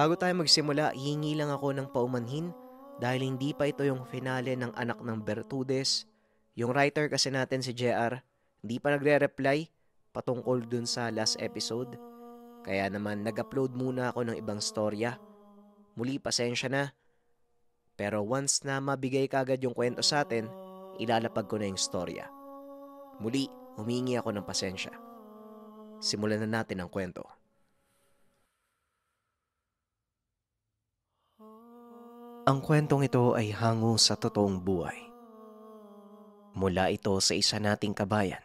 Bago tayo magsimula, hihingi lang ako ng paumanhin dahil hindi pa ito yung finale ng Anak ng Bertudes. Yung writer kasi natin si JR, hindi pa nagre-reply patungkol dun sa last episode. Kaya naman nag-upload muna ako ng ibang storya. Muli pasensya na. Pero once na mabigay kagad yung kwento sa atin, ilalapag ko na yung storya. Muli, humingi ako ng pasensya. Simulan na natin ang kwento. Ang kwentong ito ay hango sa totoong buhay. Mula ito sa isa nating kabayan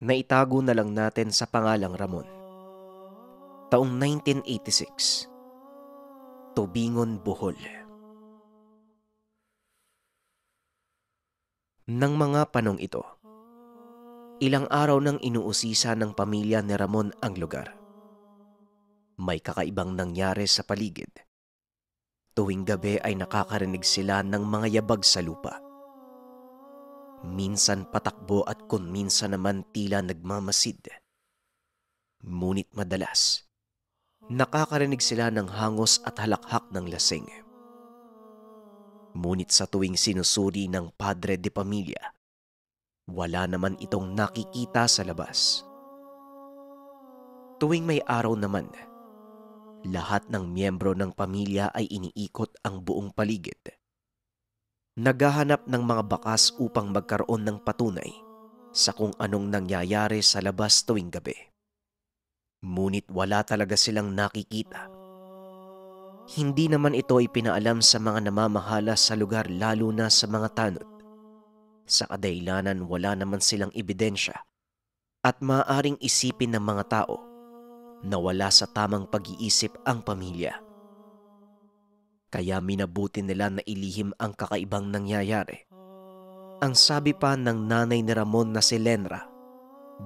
na itago na lang natin sa pangalang Ramon. Taong 1986, Tubingon, Bohol. Nang mga panong ito, ilang araw nang inuusisa ng pamilya ni Ramon ang lugar. May kakaibang nangyari sa paligid Tuwing gabi ay nakakarinig sila ng mga yabag sa lupa. Minsan patakbo at kung minsan naman tila nagmamasid. Ngunit madalas, nakakarinig sila ng hangos at halakhak ng lasing. Ngunit sa tuwing sinusuri ng padre de pamilya, wala naman itong nakikita sa labas. Tuwing may araw naman, lahat ng miyembro ng pamilya ay iniikot ang buong paligid. Naghahanap ng mga bakas upang magkaroon ng patunay sa kung anong nangyayari sa labas tuwing gabi. Ngunit wala talaga silang nakikita. Hindi naman ito ipinaalam sa mga namamahala sa lugar lalo na sa mga tanod. Sa kadailanan wala naman silang ebidensya at maaaring isipin ng mga tao nawala sa tamang pag-iisip ang pamilya. Kaya minabuti nila na ilihim ang kakaibang nangyayari. Ang sabi pa ng nanay ni Ramon na si Lenra,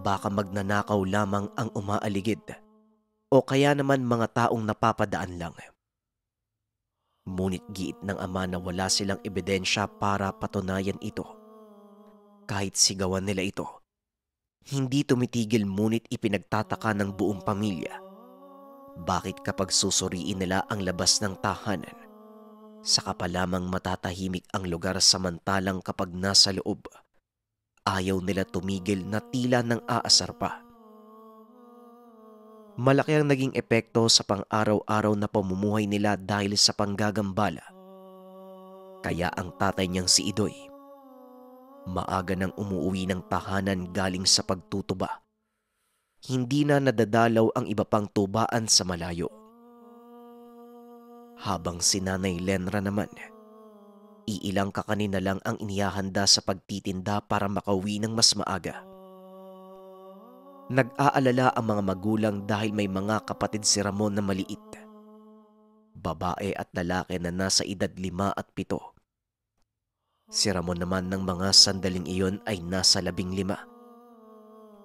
baka magnanakaw lamang ang umaaligid o kaya naman mga taong napapadaan lang. Ngunit giit ng ama na wala silang ebidensya para patunayan ito. Kahit sigawan nila ito, hindi tumitigil munit ipinagtataka ng buong pamilya. Bakit kapag susuriin nila ang labas ng tahanan, saka pa lamang matatahimik ang lugar samantalang kapag nasa loob, ayaw nila tumigil na tila ng aasar pa. Malaki ang naging epekto sa pang-araw-araw na pamumuhay nila dahil sa panggagambala. Kaya ang tatay niyang si Idoy Maaga nang umuwi ng tahanan galing sa pagtutuba. Hindi na nadadalaw ang iba pang tubaan sa malayo. Habang si Nanay Lenra naman, iilang kakanin na lang ang inihahanda sa pagtitinda para makauwi ng mas maaga. Nag-aalala ang mga magulang dahil may mga kapatid si Ramon na maliit. Babae at lalaki na nasa edad lima at pito Si Ramon naman ng mga sandaling iyon ay nasa labing lima.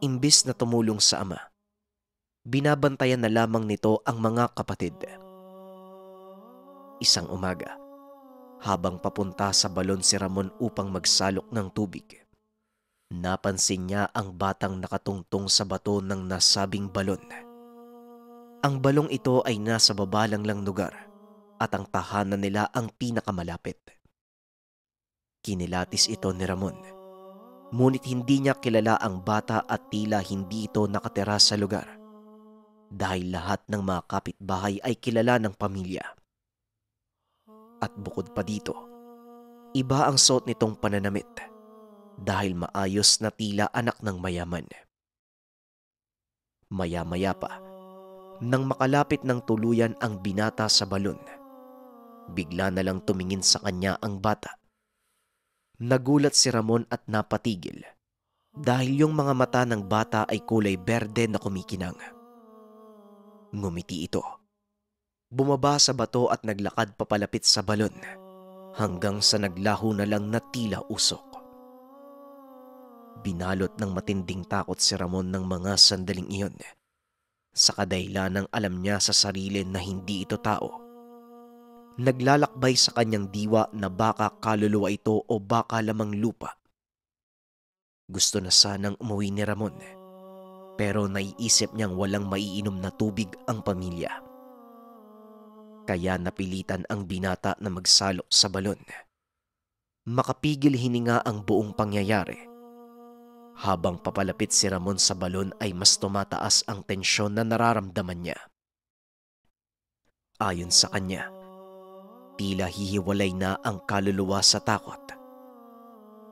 Imbis na tumulong sa ama, binabantayan na lamang nito ang mga kapatid. Isang umaga, habang papunta sa balon si Ramon upang magsalok ng tubig, napansin niya ang batang nakatungtong sa bato ng nasabing balon. Ang balong ito ay nasa baba lang lugar at ang tahanan nila ang pinakamalapit. Kinilatis ito ni Ramon. Ngunit hindi niya kilala ang bata at tila hindi ito nakatira sa lugar. Dahil lahat ng mga kapitbahay ay kilala ng pamilya. At bukod pa dito, iba ang suot nitong pananamit dahil maayos na tila anak ng mayaman. Maya-maya pa, nang makalapit ng tuluyan ang binata sa balon. Bigla na lang tumingin sa kanya ang bata Nagulat si Ramon at napatigil dahil yung mga mata ng bata ay kulay berde na kumikinang. Ngumiti ito. Bumaba sa bato at naglakad papalapit sa balon hanggang sa naglaho na lang na tila usok. Binalot ng matinding takot si Ramon ng mga sandaling iyon sa kadayla ng alam niya sa sarili na hindi ito tao naglalakbay sa kanyang diwa na baka kaluluwa ito o baka lamang lupa. Gusto na sanang umuwi ni Ramon pero naiisip niyang walang maiinom na tubig ang pamilya. Kaya napilitan ang binata na magsalo sa balon. Makapigil hininga ang buong pangyayari. Habang papalapit si Ramon sa balon ay mas tumataas ang tensyon na nararamdaman niya. Ayon sa kanya, Tila hihiwalay na ang kaluluwa sa takot.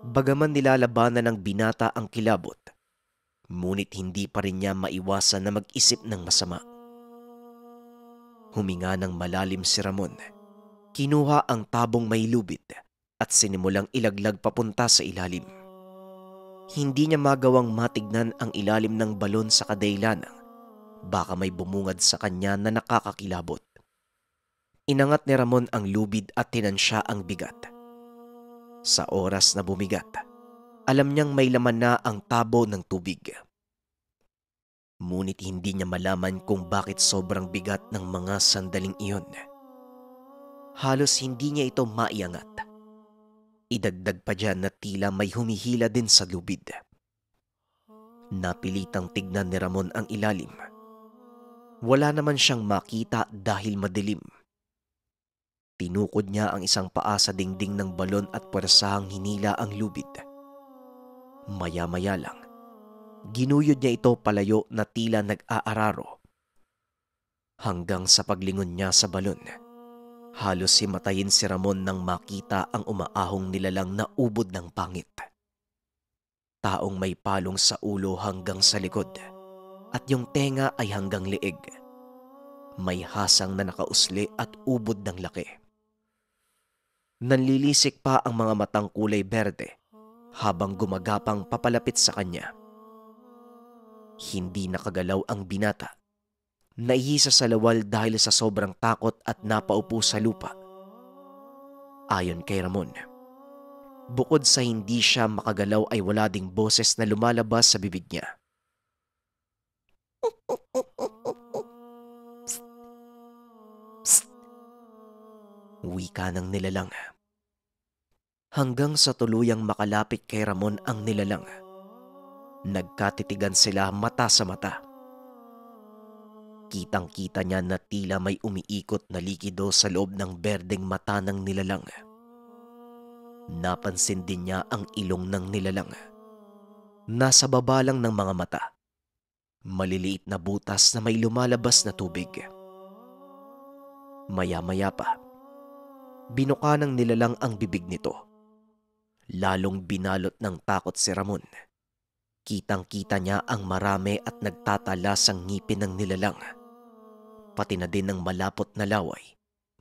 Bagaman nilalabanan ng binata ang kilabot, ngunit hindi pa rin niya maiwasan na mag-isip ng masama. Huminga ng malalim si Ramon. Kinuha ang tabong may lubid at sinimulang ilaglag papunta sa ilalim. Hindi niya magawang matignan ang ilalim ng balon sa kadailanang. Baka may bumungad sa kanya na nakakakilabot. Inangat ni Ramon ang lubid at tinansya ang bigat. Sa oras na bumigat, alam niyang may laman na ang tabo ng tubig. Ngunit hindi niya malaman kung bakit sobrang bigat ng mga sandaling iyon. Halos hindi niya ito maiangat. Idagdag pa dyan na tila may humihila din sa lubid. Napilitang tignan ni Ramon ang ilalim. Wala naman siyang makita dahil madilim Tinukod niya ang isang paa sa dingding ng balon at pwersahang hinila ang lubid. Maya-maya lang, ginuyod niya ito palayo na tila nag-aararo. Hanggang sa paglingon niya sa balon, halos si matayin si Ramon nang makita ang umaahong nilalang na ubod ng pangit. Taong may palong sa ulo hanggang sa likod at yung tenga ay hanggang liig. May hasang na nakausli at ubod ng laki nanlilisik pa ang mga matang kulay berde habang gumagapang papalapit sa kanya. Hindi nakagalaw ang binata. Naihisa sa lawal dahil sa sobrang takot at napaupo sa lupa. Ayon kay Ramon, bukod sa hindi siya makagalaw ay wala ding boses na lumalabas sa bibig niya. Wika ng nilalang hanggang sa tuluyang makalapit kay Ramon ang nilalang. Nagkatitigan sila mata sa mata. Kitang-kita niya na tila may umiikot na likido sa loob ng berdeng mata ng nilalang. Napansin din niya ang ilong ng nilalang. Nasa baba lang ng mga mata. Maliliit na butas na may lumalabas na tubig. Maya-maya pa, binuka ng nilalang ang bibig nito Lalong binalot ng takot si Ramon. Kitang-kita niya ang marami at nagtatala sa ngipin ng nilalang. Pati na din ang malapot na laway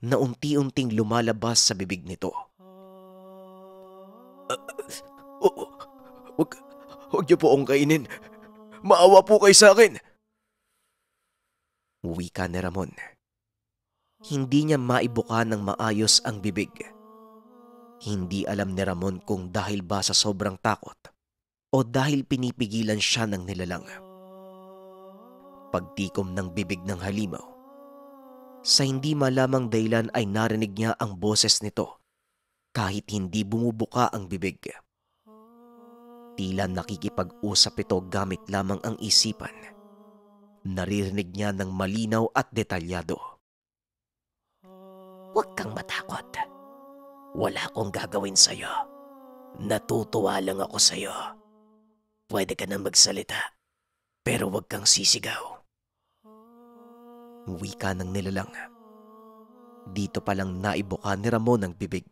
na unti-unting lumalabas sa bibig nito. Uh, oh, wag, wag niyo po akong kainin. Maawa po kayo sa akin. Wika ni Ramon. Hindi niya maibuka ng maayos ang bibig hindi alam ni Ramon kung dahil ba sa sobrang takot o dahil pinipigilan siya ng nilalang. Pagtikom ng bibig ng halimaw, sa hindi malamang daylan ay narinig niya ang boses nito kahit hindi bumubuka ang bibig. Tila nakikipag-usap ito gamit lamang ang isipan. Naririnig niya ng malinaw at detalyado. Huwag kang matakot. Huwag kang matakot. Wala akong gagawin sa'yo. Natutuwa lang ako sa'yo. Pwede ka na magsalita, pero huwag kang sisigaw. Wika ng nilalang. Dito palang naibuka ni Ramon ang bibig.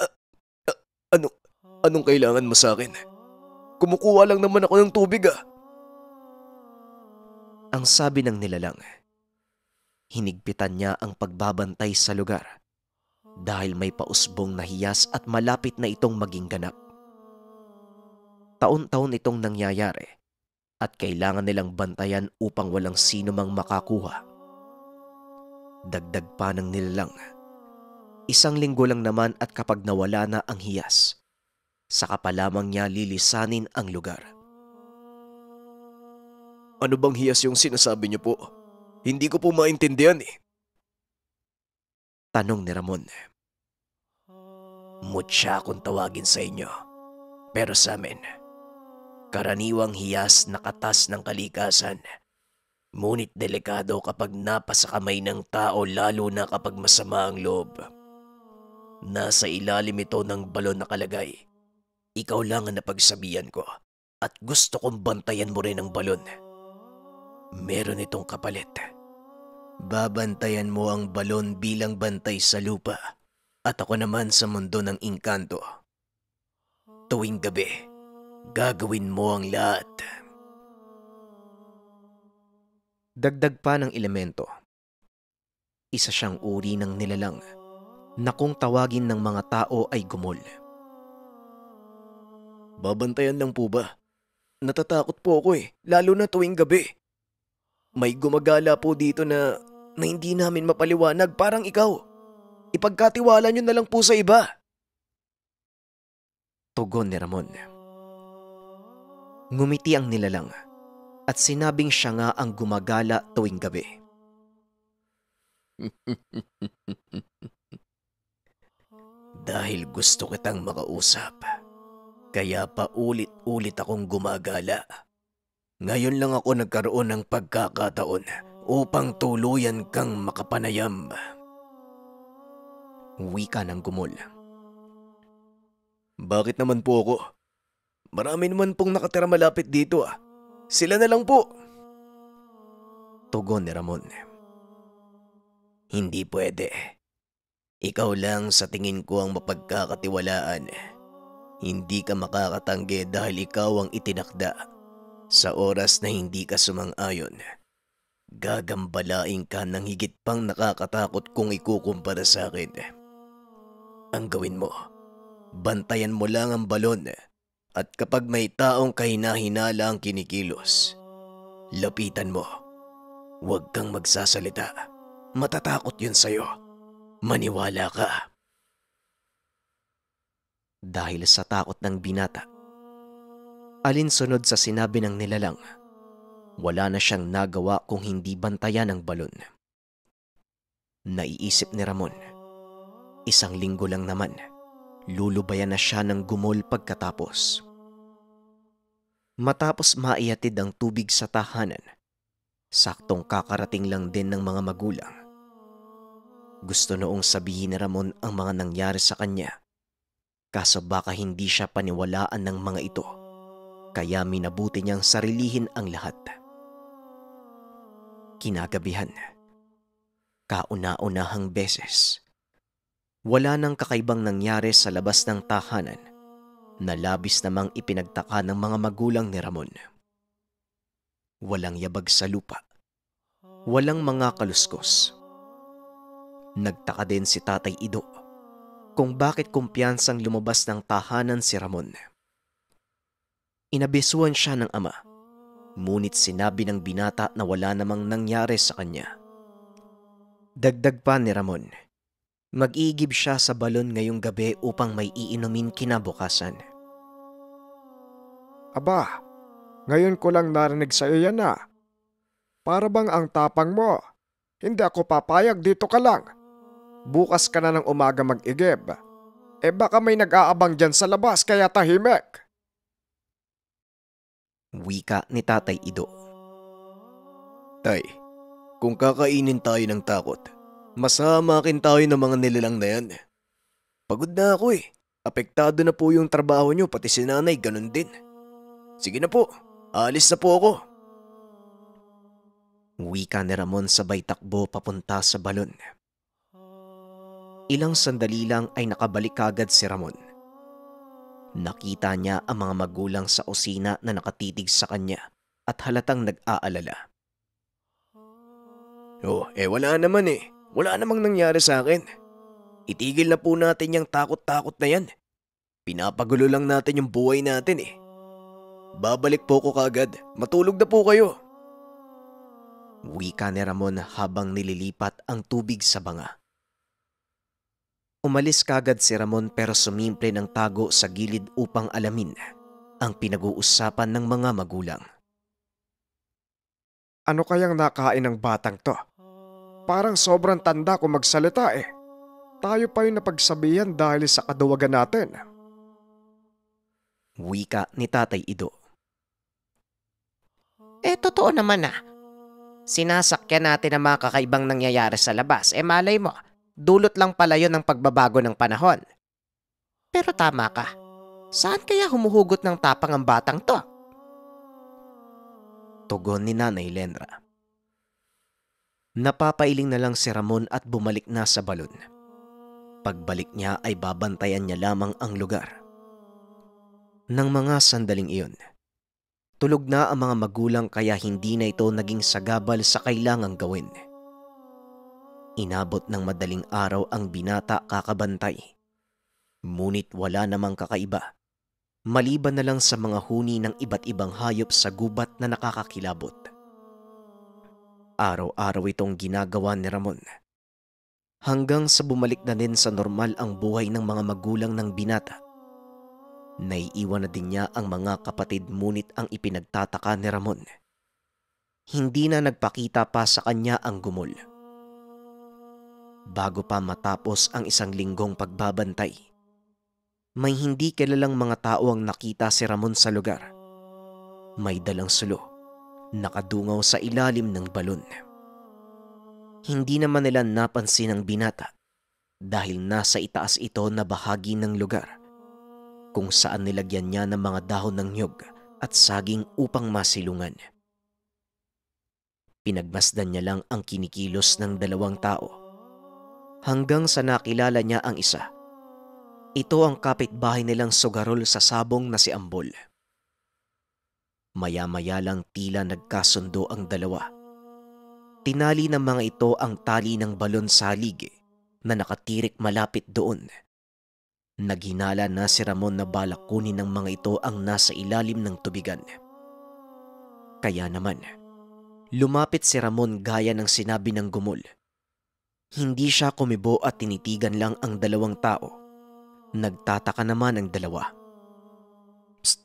Uh, uh, ano, anong kailangan mo sa akin? Kumukuha lang naman ako ng tubig ah. Ang sabi ng nilalang, hinigpitan niya ang pagbabantay sa lugar dahil may pausbong nahiyas at malapit na itong maging ganap. Taon-taon itong nangyayari at kailangan nilang bantayan upang walang sino mang makakuha. Dagdag pa ng nilalang. Isang linggo lang naman at kapag nawala na ang hiyas, saka pa lamang niya lilisanin ang lugar. Ano bang hiyas yung sinasabi niyo po? Hindi ko po maintindihan eh. Tanong ni Ramon. Mucha akong tawagin sa inyo. Pero sa amin, karaniwang hiyas nakatas ng kalikasan. Ngunit delikado kapag napasa kamay ng tao lalo na kapag masama ang loob. Nasa ilalim ito ng balon na kalagay. Ikaw lang ang napagsabihan ko at gusto kong bantayan mo rin ang balon. Meron itong kapalit. Kapalit Babantayan mo ang balon bilang bantay sa lupa at ako naman sa mundo ng inkanto. Tuwing gabi, gagawin mo ang lahat. Dagdag pa ng elemento. Isa siyang uri ng nilalang na kung tawagin ng mga tao ay gumol. Babantayan lang po ba? Natatakot po ako eh, lalo na tuwing gabi. May gumagala po dito na na hindi namin mapaliwanag parang ikaw. Ipagkatiwala nyo na lang po sa iba. Tugon ni Ramon. Ngumiti ang nilalang at sinabing siya nga ang gumagala tuwing gabi. Dahil gusto kitang makausap, kaya pa ulit-ulit akong gumagala. Ngayon lang ako nagkaroon ng pagkakataon upang tuluyan kang makapanayam. Uwi ka ng gumol. Bakit naman po ako? Marami naman pong nakatira malapit dito ah. Sila na lang po. Tugon ni Ramon. Hindi pwede. Ikaw lang sa tingin ko ang mapagkakatiwalaan. Hindi ka makakatanggi dahil ikaw ang itinakda sa oras na hindi ka sumang-ayon Gagambalain ka ng higit pang nakakatakot kung ikukumpara sa akin. Ang gawin mo, bantayan mo lang ang balon at kapag may taong kahinahinala ang kinikilos, lapitan mo. Huwag kang magsasalita. Matatakot yun sa'yo. Maniwala ka. Dahil sa takot ng binata, alinsunod sa sinabi ng nilalang, wala na siyang nagawa kung hindi bantayan ang balon. Naiisip ni Ramon, isang linggo lang naman, lulubayan na siya ng gumol pagkatapos. Matapos maiatid ang tubig sa tahanan, saktong kakarating lang din ng mga magulang. Gusto noong sabihin ni Ramon ang mga nangyari sa kanya, kaso baka hindi siya paniwalaan ng mga ito, kaya minabuti niyang sarilihin ang lahat kinagabihan. Kauna-unahang beses, wala nang kakaibang nangyari sa labas ng tahanan na labis namang ipinagtaka ng mga magulang ni Ramon. Walang yabag sa lupa. Walang mga kaluskos. Nagtaka din si Tatay Ido kung bakit kumpiyansang lumabas ng tahanan si Ramon. Inabisuan siya ng ama Ngunit sinabi ng binata na wala namang nangyari sa kanya. Dagdag pa ni Ramon, mag-iigib siya sa balon ngayong gabi upang may iinumin kinabukasan. Aba, ngayon ko lang narinig sa iyo yan ah. Para bang ang tapang mo? Hindi ako papayag dito ka lang. Bukas ka na ng umaga mag-igib. Eh baka may nag-aabang dyan sa labas kaya tahimik. Wika ni Tatay Ido. Tay, kung kakainin tayo ng takot, masama akin tayo ng mga nilalang na yan. Pagod na ako eh. Apektado na po yung trabaho nyo pati si nanay ganun din. Sige na po, alis na po ako. Wika ni Ramon sabay takbo papunta sa balon. Ilang sandali lang ay nakabalik agad si Ramon Nakita niya ang mga magulang sa osina na nakatitig sa kanya at halatang nag-aalala. Oh, eh wala naman eh. Wala namang nangyari sa akin. Itigil na po natin yung takot-takot na yan. Pinapagulo lang natin yung buhay natin eh. Babalik po ko kagad. Matulog na po kayo. Wika ni Ramon habang nililipat ang tubig sa banga. Umalis kagad si Ramon pero sumimple ng tago sa gilid upang alamin ang pinag-uusapan ng mga magulang. Ano kayang nakain ng batang to? Parang sobrang tanda kung magsalita eh. Tayo pa yung napagsabihan dahil sa kadawagan natin. Wika ni Tatay Ido. Eh, totoo naman ah. Sinasakyan natin ang mga kakaibang nangyayari sa labas. Eh, malay mo, Dulot lang pala yon ng pagbabago ng panahon. Pero tama ka. Saan kaya humuhugot ng tapang ang batang to? Tugon ni Nanay Lenra. Napapailing na lang si Ramon at bumalik na sa balon. Pagbalik niya ay babantayan niya lamang ang lugar. Nang mga sandaling iyon, tulog na ang mga magulang kaya hindi na ito naging sagabal sa kailangang gawin. Inabot ng madaling araw ang binata kakabantay. Munit wala namang kakaiba. Maliban na lang sa mga huni ng iba't ibang hayop sa gubat na nakakakilabot. Araw-araw itong ginagawa ni Ramon. Hanggang sa bumalik na din sa normal ang buhay ng mga magulang ng binata. Naiiwan na din niya ang mga kapatid munit ang ipinagtataka ni Ramon. Hindi na nagpakita pa sa kanya ang gumol bago pa matapos ang isang linggong pagbabantay. May hindi kilalang mga tao ang nakita si Ramon sa lugar. May dalang sulo, nakadungaw sa ilalim ng balon. Hindi naman nila napansin ang binata dahil nasa itaas ito na bahagi ng lugar kung saan nilagyan niya ng mga dahon ng nyog at saging upang masilungan. Pinagmasdan niya lang ang kinikilos ng dalawang tao hanggang sa nakilala niya ang isa. Ito ang kapitbahay nilang sugarol sa sabong na si Ambol. Maya-maya lang tila nagkasundo ang dalawa. Tinali ng mga ito ang tali ng balon salig na nakatirik malapit doon. Naghinala na si Ramon na balak kunin ng mga ito ang nasa ilalim ng tubigan. Kaya naman, lumapit si Ramon gaya ng sinabi ng gumol hindi siya kumibo at tinitigan lang ang dalawang tao. Nagtataka naman ang dalawa. Psst!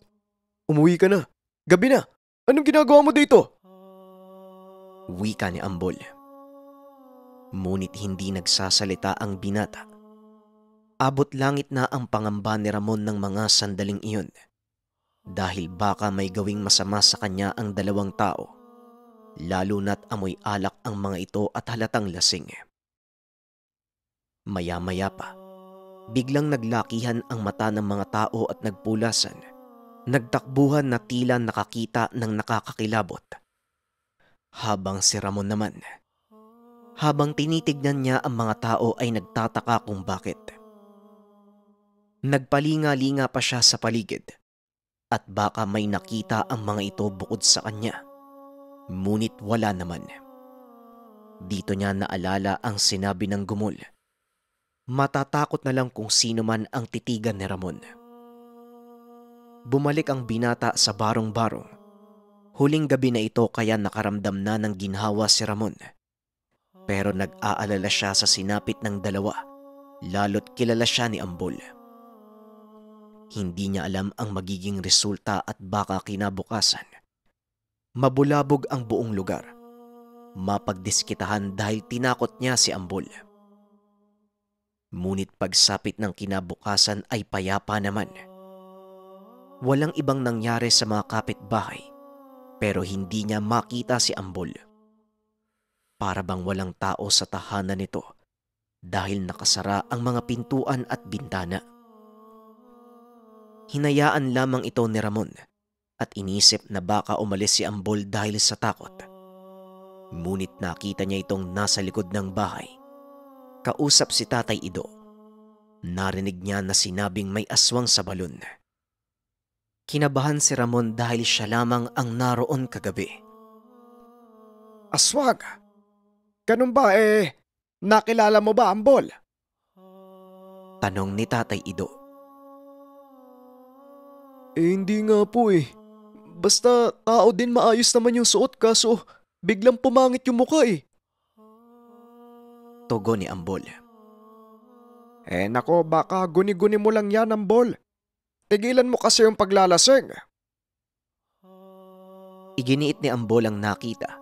Umuwi ka na! Gabi na! Anong ginagawa mo dito? Wika ni Ambol. Ngunit hindi nagsasalita ang binata. Abot langit na ang pangamba ni Ramon ng mga sandaling iyon dahil baka may gawing masama sa kanya ang dalawang tao lalo na't amoy alak ang mga ito at halatang lasing. Maya-maya pa, biglang naglakihan ang mata ng mga tao at nagpulasan. Nagtakbuhan na tila nakakita ng nakakakilabot. Habang si Ramon naman, habang tinitignan niya ang mga tao ay nagtataka kung bakit. Nagpalinga-linga pa siya sa paligid at baka may nakita ang mga ito bukod sa kanya. Ngunit wala naman. Dito niya naalala ang sinabi ng gumul matatakot na lang kung sino man ang titigan ni Ramon. Bumalik ang binata sa barong-barong. Huling gabi na ito kaya nakaramdam na ng ginhawa si Ramon. Pero nag-aalala siya sa sinapit ng dalawa, lalo't kilala siya ni Ambol. Hindi niya alam ang magiging resulta at baka kinabukasan. Mabulabog ang buong lugar. Mapagdiskitahan dahil tinakot niya si Ambol. Ambol Ngunit pagsapit ng kinabukasan ay payapa naman. Walang ibang nangyari sa mga kapitbahay pero hindi niya makita si Ambol. Para bang walang tao sa tahanan nito dahil nakasara ang mga pintuan at bintana. Hinayaan lamang ito ni Ramon at inisip na baka umalis si Ambol dahil sa takot. Ngunit nakita niya itong nasa likod ng bahay kausap si Tatay Ido. Narinig niya na sinabing may aswang sa balon. Kinabahan si Ramon dahil siya lamang ang naroon kagabi. Aswang? Ganun ba eh, nakilala mo ba ang bol? Tanong ni Tatay Ido. Eh hindi nga po eh. Basta tao din maayos naman yung suot kaso biglang pumangit yung mukha eh tugo ni Ambol. Eh nako baka guni-guni mo lang yan Ambol. Tigilan mo kasi yung paglalasing. Iginiit ni Ambol ang nakita.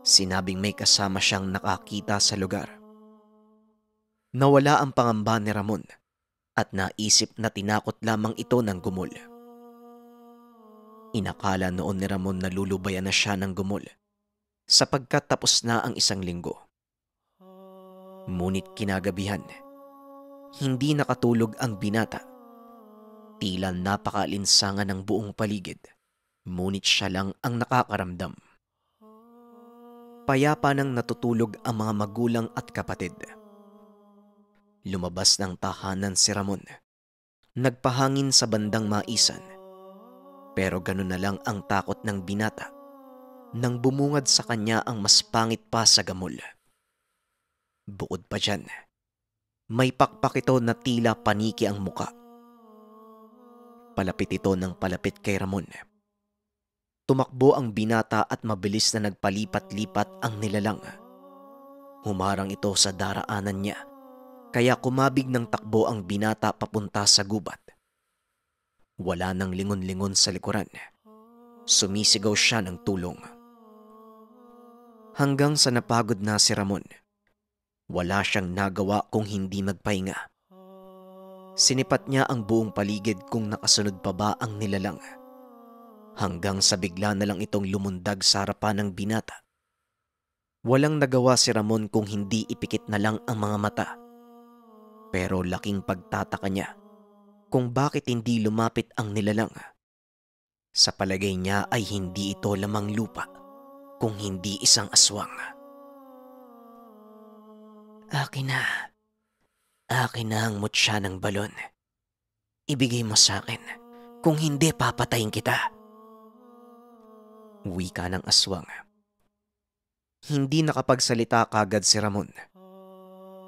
Sinabing may kasama siyang nakakita sa lugar. Nawala ang pangamba ni Ramon at naisip na tinakot lamang ito ng gumol. Inakala noon ni Ramon na lulubayan na siya ng gumol sapagkat tapos na ang isang linggo. Ngunit kinagabihan, hindi nakatulog ang binata. Tila napakalinsangan ng buong paligid, ngunit siya lang ang nakakaramdam. Payapa nang natutulog ang mga magulang at kapatid. Lumabas ng tahanan si Ramon. Nagpahangin sa bandang maisan. Pero ganun na lang ang takot ng binata nang bumungad sa kanya ang mas pangit pa sa gamol. Bukod pa dyan, may pakpak ito na tila paniki ang muka. Palapit ito ng palapit kay Ramon. Tumakbo ang binata at mabilis na nagpalipat-lipat ang nilalang. Humarang ito sa daraanan niya, kaya kumabig ng takbo ang binata papunta sa gubat. Wala nang lingon-lingon sa likuran. Sumisigaw siya ng tulong. Hanggang sa napagod na si Ramon, wala siyang nagawa kung hindi magpahinga. Sinipat niya ang buong paligid kung nakasunod pa ba ang nilalang. Hanggang sa bigla na lang itong lumundag sa harapan ng binata. Walang nagawa si Ramon kung hindi ipikit na lang ang mga mata. Pero laking pagtataka niya kung bakit hindi lumapit ang nilalang. Sa palagay niya ay hindi ito lamang lupa kung hindi isang aswang. Akin na. Akin na ang mutya ng balon. Ibigay mo sa akin. Kung hindi, papatayin kita. Uwi ka ng aswang. Hindi nakapagsalita kagad si Ramon.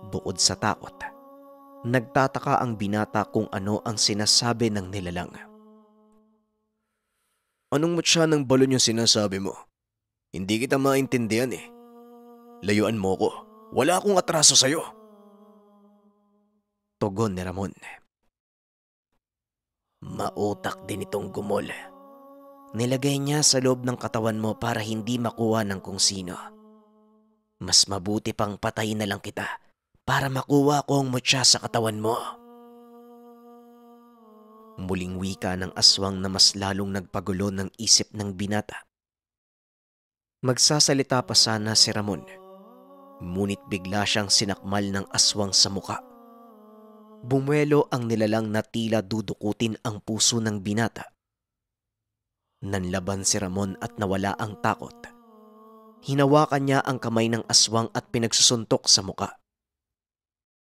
Bukod sa takot, nagtataka ang binata kung ano ang sinasabi ng nilalang. Anong mutya ng balon yung sinasabi mo? Hindi kita maintindihan eh. Layuan mo ko. Wala akong atraso sa'yo. Tugon ni Ramon. Mautak din itong gumol. Nilagay niya sa loob ng katawan mo para hindi makuha ng kung sino. Mas mabuti pang patayin na lang kita para makuha ko ang mutya sa katawan mo. Muling wika ng aswang na mas lalong nagpagulo ng isip ng binata. Magsasalita pa sana si Ramon Ngunit bigla siyang sinakmal ng aswang sa muka. Bumuelo ang nilalang na tila dudukutin ang puso ng binata. Nanlaban si Ramon at nawala ang takot. Hinawakan niya ang kamay ng aswang at pinagsusuntok sa muka.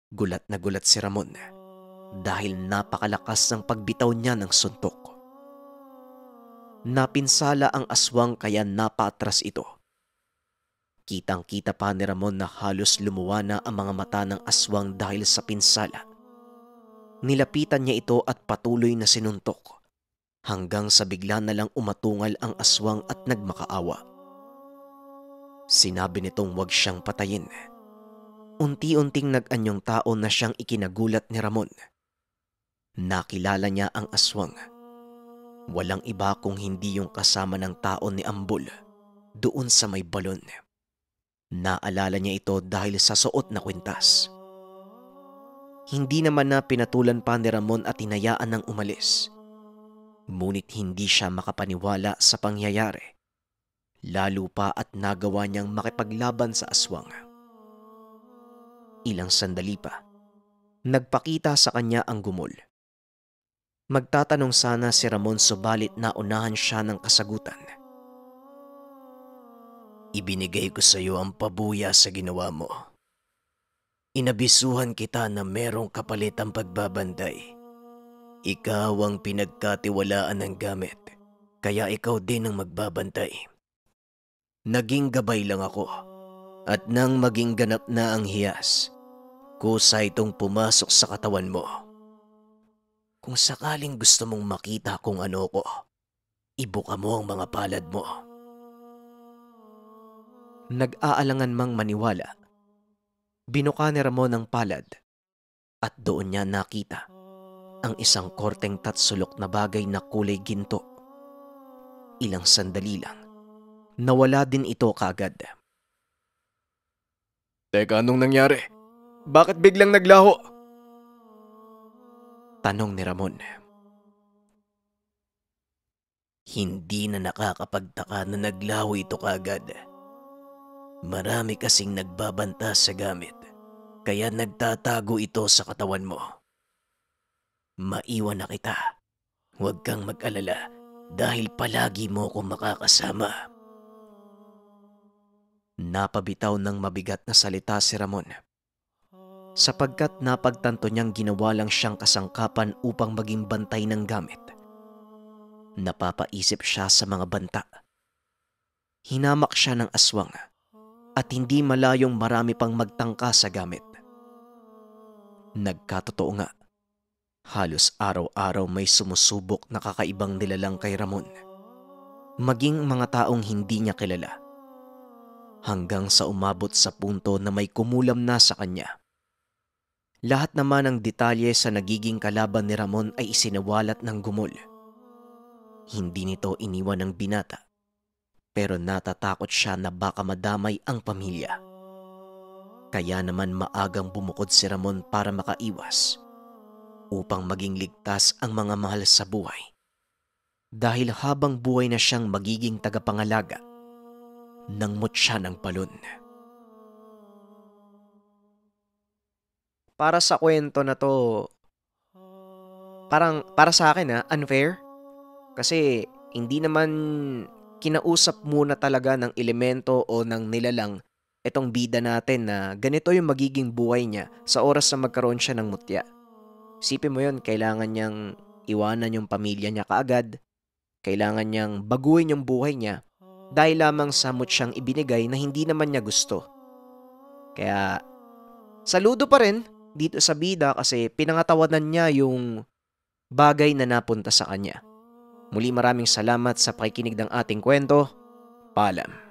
Gulat na gulat si Ramon dahil napakalakas ng pagbitaw niya ng suntok. Napinsala ang aswang kaya napatras ito Kitang-kita pa ni Ramon na halos lumuwa na ang mga mata ng aswang dahil sa pinsala. Nilapitan niya ito at patuloy na sinuntok hanggang sa bigla na lang umatungal ang aswang at nagmakaawa. Sinabi nitong huwag siyang patayin. Unti-unting nag-anyong tao na siyang ikinagulat ni Ramon. Nakilala niya ang aswang. Walang iba kung hindi yung kasama ng tao ni Ambol doon sa may balon. Naalala niya ito dahil sa suot na kwintas. Hindi naman na pinatulan pa ni Ramon at hinayaan ng umalis. Ngunit hindi siya makapaniwala sa pangyayari. Lalo pa at nagawa niyang makipaglaban sa aswang. Ilang sandali pa, nagpakita sa kanya ang gumol. Magtatanong sana si Ramon subalit naunahan siya ng kasagutan Ibinigay ko sa iyo ang pabuya sa ginawa mo. Inabisuhan kita na merong kapalit ang pagbabanday. Ikaw ang pinagkatiwalaan ng gamit, kaya ikaw din ang magbabantay. Naging gabay lang ako, at nang maging ganap na ang hiyas, kusa itong pumasok sa katawan mo. Kung sakaling gusto mong makita kung ano ko, ibuka mo ang mga palad mo nag-aalangan mang maniwala. Binuka ni Ramon ang palad at doon niya nakita ang isang korteng tatsulok na bagay na kulay ginto. Ilang sandali lang, nawala din ito kagad. Teka, anong nangyari? Bakit biglang naglaho? Tanong ni Ramon. Hindi na nakakapagtaka na naglaho ito kaagad. Marami kasing nagbabanta sa gamit, kaya nagtatago ito sa katawan mo. Maiwan na kita. Huwag kang mag-alala dahil palagi mo ko makakasama. Napabitaw ng mabigat na salita si Ramon sapagkat napagtanto niyang ginawa lang siyang kasangkapan upang maging bantay ng gamit. Napapaisip siya sa mga banta. Hinamak siya ng aswang at hindi malayong marami pang magtangka sa gamit. Nagkatotoo nga, halos araw-araw may sumusubok na kakaibang nilalang kay Ramon. Maging mga taong hindi niya kilala. Hanggang sa umabot sa punto na may kumulam na sa kanya. Lahat naman ng detalye sa nagiging kalaban ni Ramon ay isinawalat ng gumol. Hindi nito iniwan ng binata pero natatakot siya na baka madamay ang pamilya. Kaya naman maagang bumukod si Ramon para makaiwas upang maging ligtas ang mga mahal sa buhay. Dahil habang buhay na siyang magiging tagapangalaga ng mutya ng palun. Para sa kwento na to, parang para sa akin ha, ah, unfair. Kasi hindi naman kinausap muna talaga ng elemento o ng nilalang itong bida natin na ganito yung magiging buhay niya sa oras na magkaroon siya ng mutya. Sipin mo yon kailangan niyang iwanan yung pamilya niya kaagad, kailangan niyang baguhin yung buhay niya dahil lamang sa siyang ibinigay na hindi naman niya gusto. Kaya, saludo pa rin dito sa bida kasi pinangatawanan niya yung bagay na napunta sa kanya. Muli maraming salamat sa pakikinig ng ating kwento. Paalam.